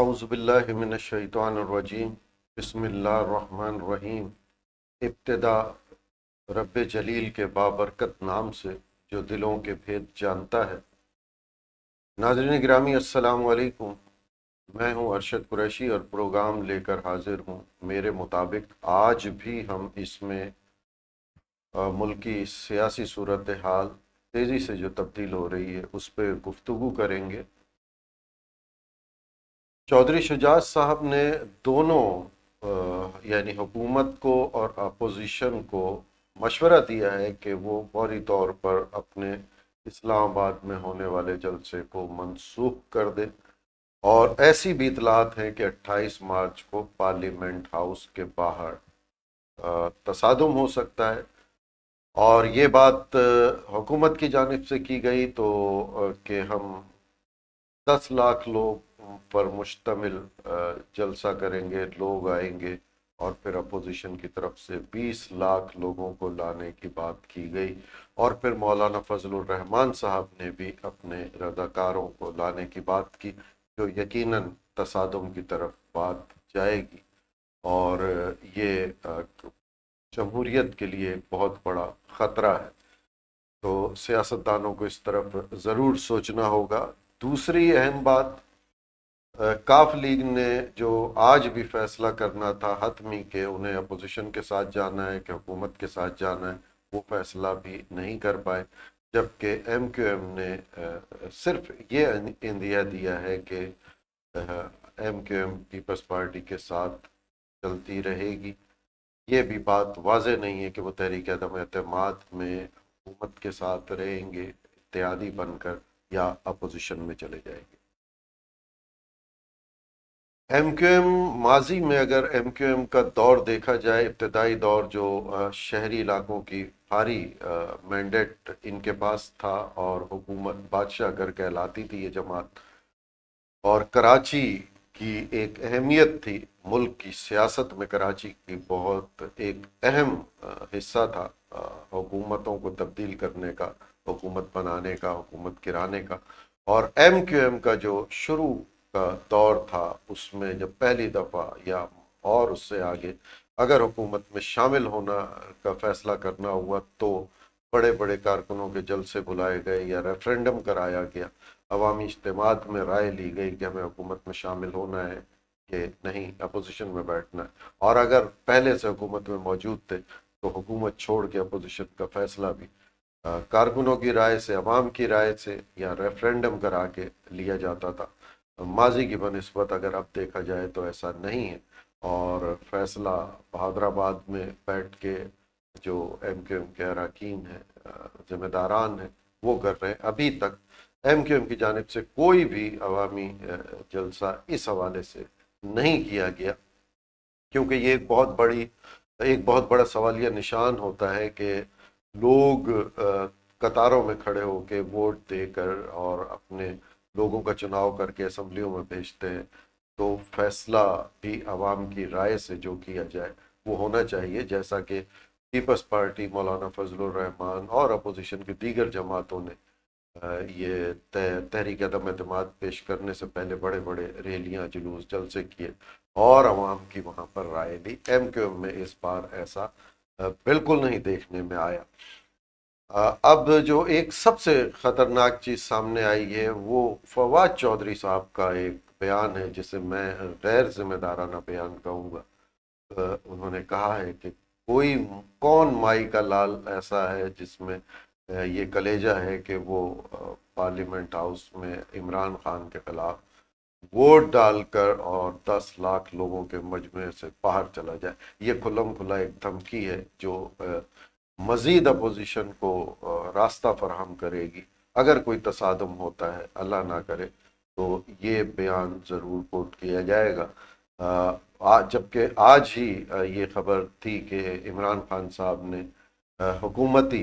आउज़बिल्लिमिनशैतरजीम बसमीम इब्तदा रब जलील के बाबरकत नाम से जो दिलों के भेद जानता है नाजरन ग्रामी असलकुम मैं हूँ अरशद कुरैशी और प्रोग्राम लेकर हाजिर हूँ मेरे मुताबिक आज भी हम इसमें मुल्की सियासी सूरत हाल तेज़ी से जो तब्दील हो रही है उस पर गुफ्तु करेंगे चौधरी शुजात साहब ने दोनों यानी हुकूमत को और अपोजिशन को मशवरा दिया है कि वो फौरी तौर पर अपने इस्लामाबाद में होने वाले जलसे को मनसूख कर दें और ऐसी भी इतलात हैं कि 28 मार्च को पार्लियामेंट हाउस के बाहर तसादम हो सकता है और ये बात हुकूमत की जानब से की गई तो कि हम 10 लाख लोग पर मुश्तमिल जलसा करेंगे लोग आएंगे और फिर अपोजिशन की तरफ से 20 लाख लोगों को लाने की बात की गई और फिर मौलाना फजल रहमान साहब ने भी अपने रदाकारों को लाने की बात की जो यकीनन तसादम की तरफ बात जाएगी और ये जमहूरीत के लिए एक बहुत बड़ा ख़तरा है तो सियासतदानों को इस तरफ ज़रूर सोचना होगा दूसरी अहम बात काफ लीग ने जो आज भी फैसला करना था हतमी के उन्हें अपोजिशन के साथ जाना है कि हुकूमत के साथ जाना है वो फैसला भी नहीं कर पाए जबकि एम क्यू एम ने सिर्फ ये इंदिया दिया है कि M Q M People's Party के साथ चलती रहेगी ये भी बात वाज नहीं है कि वो तहरीक अदम अहतम में हुकूमत के साथ रहेंगे इत्यादि बनकर या अपोजिशन में चले जाएंगे एम क्यू एम माजी में अगर एम क्यू एम का दौर देखा जाए इब्तदाई दौर जो शहरी इलाकों की भारी मैंडेट इनके पास था और हुकूमत बादशाह घर कहलाती थी ये जमात और कराची की एक अहमियत थी मुल्क की सियासत में कराची की बहुत एक अहम हिस्सा था हुकूमतों को तब्दील करने का हुकूमत बनाने का हुकूमत गिराने का और एम क्यू एम का जो शुरू का दौर था उसमें जब पहली दफ़ा या और उससे आगे अगर हुकूमत में शामिल होना का फैसला करना हुआ तो बड़े बड़े कारकुनों के जलसे बुलाए गए या रेफरेंडम कराया गया अवामी इज्तम में राय ली गई कि हमें हुकूमत में शामिल होना है कि नहीं अपोजिशन में बैठना है और अगर पहले से हुकूमत में मौजूद थे तो हुकूमत छोड़ के अपोजिशन का फैसला भी कारकुनों की राय से अवाम की राय से या रेफरेंडम करा के लिया जाता था माजी की बनस्बत अगर अब देखा जाए तो ऐसा नहीं है और फैसला हैदराबाद में बैठ के जो एम क्यू एम के अरकान हैं जिम्मेदारान हैं वो कर रहे हैं अभी तक एम क्यू एम की जानब से कोई भी अवामी जलसा इस हवाले से नहीं किया गया क्योंकि ये एक बहुत बड़ी एक बहुत बड़ा सवालिया निशान होता है कि लोग कतारों में खड़े होकर वोट देकर और अपने लोगों का चुनाव करके असम्बलियों में भेजते हैं तो फैसला भी आवाम की राय से जो किया जाए वो होना चाहिए जैसा कि पीपल्स पार्टी मौलाना फजलरहमान और अपोजिशन की दीगर जमातों ने ये तह, तहरीक अदम अतमाद पेश करने से पहले बड़े बड़े रैलियाँ जुलूस जलसे किए और आवाम की वहाँ पर राय ली एम क्यू एम में इस बार ऐसा बिल्कुल नहीं देखने में आया अब जो एक सबसे ख़तरनाक चीज़ सामने आई है वो फवाद चौधरी साहब का एक बयान है जिसे मैं गैर जिम्मेदाराना बयान कहूँगा उन्होंने कहा है कि कोई कौन माई का लाल ऐसा है जिसमें ये कलेजा है कि वो पार्लियामेंट हाउस में इमरान खान के ख़िलाफ़ वोट डालकर और 10 लाख लोगों के मजमे से बाहर चला जाए ये खुलम खुला एक धमकी है जो मज़ीद अपोजिशन को रास्ता फराहम करेगी अगर कोई तसादम होता है अल्लाह ना करे तो ये बयान ज़रूर कोट किया जाएगा जबकि आज ही ये खबर थी कि इमरान खान साहब ने हुकूमती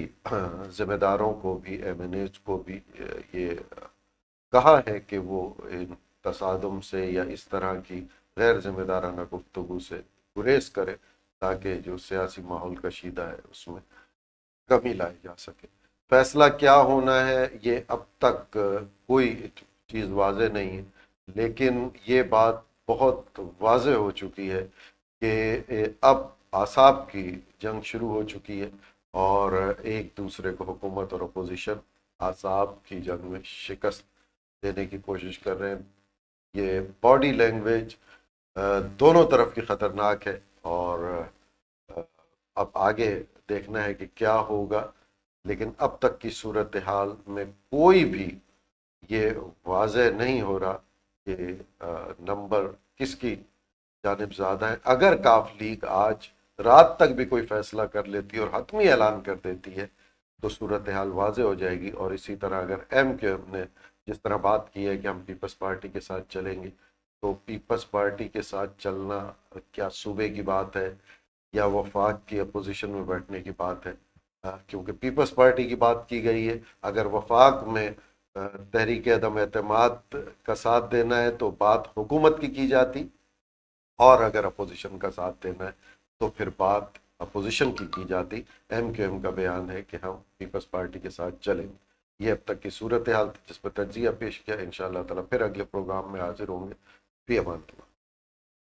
ज़िम्मेदारों को भी एम एन एज को भी ये कहा है कि वो इन तसादम से या इस तरह की गैर जिम्मेदाराना गुफ्तु से गुरेज करें ताकि जो सियासी माहौल कशीदा है उसमें कमी लाई जा सके फैसला क्या होना है ये अब तक कोई चीज़ वाज नहीं है लेकिन ये बात बहुत वाज हो चुकी है कि अब आसाब की जंग शुरू हो चुकी है और एक दूसरे को हुकूमत और अपोजिशन आसाब की जंग में शिकस्त देने की कोशिश कर रहे हैं ये बॉडी लैंग्वेज दोनों तरफ की ख़तरनाक है और अब आगे देखना है कि क्या होगा लेकिन अब तक की सूरत हाल में कोई भी ये वाज नहीं हो रहा कि नंबर किसकी जानब ज़्यादा है अगर काफ लीग आज रात तक भी कोई फैसला कर लेती है और हतमी ऐलान कर देती है तो सूरत हाल वाज हो जाएगी और इसी तरह अगर एम के ने जिस तरह बात की है कि हम पीपल्स पार्टी के साथ चलेंगे तो पीपल्स पार्टी के साथ चलना क्या सूबे की बात है या वफाक की अपोजिशन में बैठने की बात है क्योंकि पीपल्स पार्टी की बात की गई है अगर वफाक में तहरीक अदम अहतम का साथ देना है तो बात हुकूमत की की जाती और अगर अपोजिशन का साथ देना है तो फिर बात अपोजिशन की की जाती एम क्यू एम का बयान है कि हम पीपल्स पार्टी के साथ चलें ये अब तक की सूरत हाल थी जिस पर तजिया पेश किया इन तला फिर अगले प्रोग्राम में हाजिर होंगे पी अमान